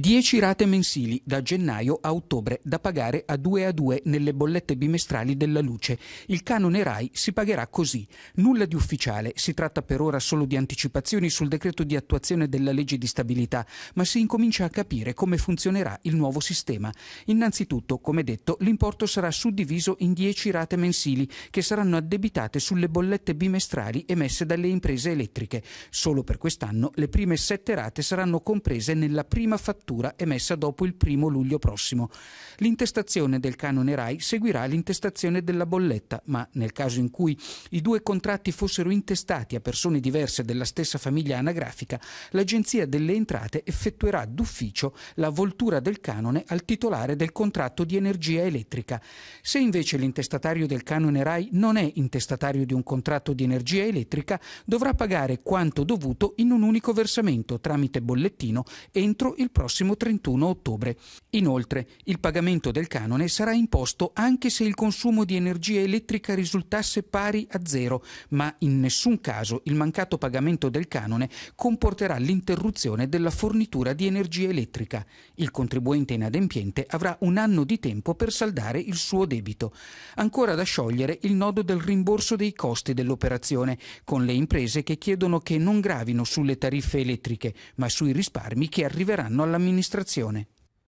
10 rate mensili da gennaio a ottobre da pagare a 2 a 2 nelle bollette bimestrali della luce. Il canone RAI si pagherà così. Nulla di ufficiale, si tratta per ora solo di anticipazioni sul decreto di attuazione della legge di stabilità, ma si incomincia a capire come funzionerà il nuovo sistema. Innanzitutto, come detto, l'importo sarà suddiviso in 10 rate mensili che saranno addebitate sulle bollette bimestrali emesse dalle imprese elettriche. Solo per quest'anno le prime 7 rate saranno comprese nella prima fattura fattura emessa dopo il primo luglio prossimo. L'intestazione del canone RAI seguirà l'intestazione della bolletta, ma nel caso in cui i due contratti fossero intestati a persone diverse della stessa famiglia anagrafica, l'Agenzia delle Entrate effettuerà d'ufficio la voltura del canone al titolare del contratto di energia elettrica. Se invece l'intestatario del canone RAI non è intestatario di un contratto di energia elettrica, dovrà pagare quanto dovuto in un unico versamento tramite bollettino entro il prossimo prossimo 31 ottobre. Inoltre, il pagamento del canone sarà imposto anche se il consumo di energia elettrica risultasse pari a zero, ma in nessun caso il mancato pagamento del canone comporterà l'interruzione della fornitura di energia elettrica. Il contribuente inadempiente avrà un anno di tempo per saldare il suo debito. Ancora da sciogliere il nodo del rimborso dei costi dell'operazione, con le imprese che chiedono che non gravino sulle tariffe elettriche, ma sui risparmi che arriveranno alla amministrazione.